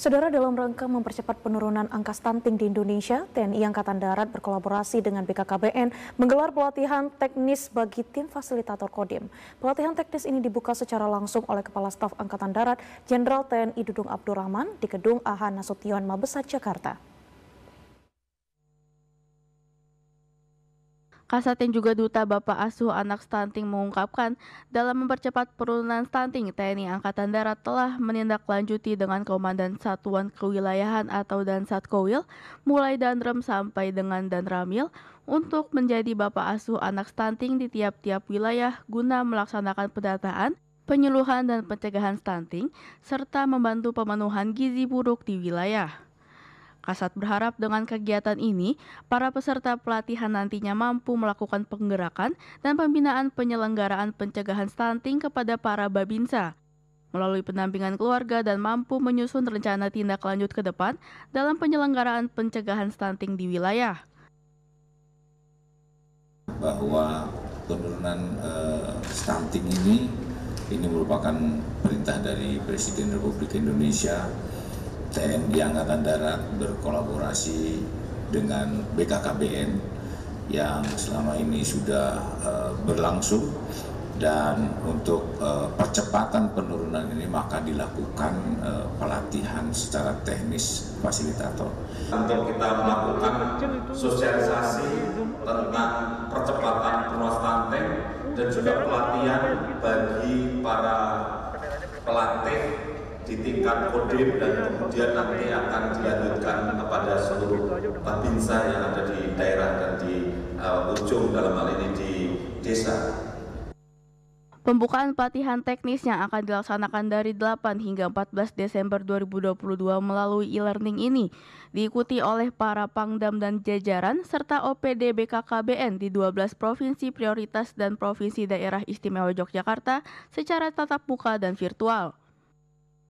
Saudara dalam rangka mempercepat penurunan angka stunting di Indonesia, TNI Angkatan Darat berkolaborasi dengan BKKBN menggelar pelatihan teknis bagi tim fasilitator Kodim. Pelatihan teknis ini dibuka secara langsung oleh Kepala Staf Angkatan Darat Jenderal TNI Dudung Abdurrahman di Gedung Aha Nasution Mabesat, Jakarta. Kasat yang juga duta Bapak Asuh Anak Stunting mengungkapkan, dalam mempercepat penurunan stunting, TNI Angkatan Darat telah menindaklanjuti dengan Komandan Satuan Kewilayahan atau Dansat Kowil, mulai Danrem sampai dengan Danramil, untuk menjadi Bapak Asuh Anak Stunting di tiap-tiap wilayah guna melaksanakan pendataan, penyuluhan dan pencegahan stunting, serta membantu pemenuhan gizi buruk di wilayah. Kasat berharap dengan kegiatan ini, para peserta pelatihan nantinya mampu melakukan penggerakan dan pembinaan penyelenggaraan pencegahan stunting kepada para babinsa melalui pendampingan keluarga dan mampu menyusun rencana tindak lanjut ke depan dalam penyelenggaraan pencegahan stunting di wilayah. Bahwa penurunan uh, stunting ini ini merupakan perintah dari Presiden Republik Indonesia TNI Angkatan Darat berkolaborasi dengan BKKBN yang selama ini sudah eh, berlangsung dan untuk eh, percepatan penurunan ini maka dilakukan eh, pelatihan secara teknis fasilitator. Untuk kita melakukan sosialisasi tentang percepatan penurunan stunting dan juga pelatihan bagi para pelatih di tingkat kodim dan kemudian nanti akan dilanjutkan kepada seluruh babinsa yang ada di daerah dan di uh, ujung dalam hal ini di desa. Pembukaan pelatihan teknis yang akan dilaksanakan dari 8 hingga 14 Desember 2022 melalui e-learning ini diikuti oleh para pangdam dan jajaran serta OPD BKKBN di 12 provinsi prioritas dan provinsi daerah istimewa Yogyakarta secara tatap muka dan virtual.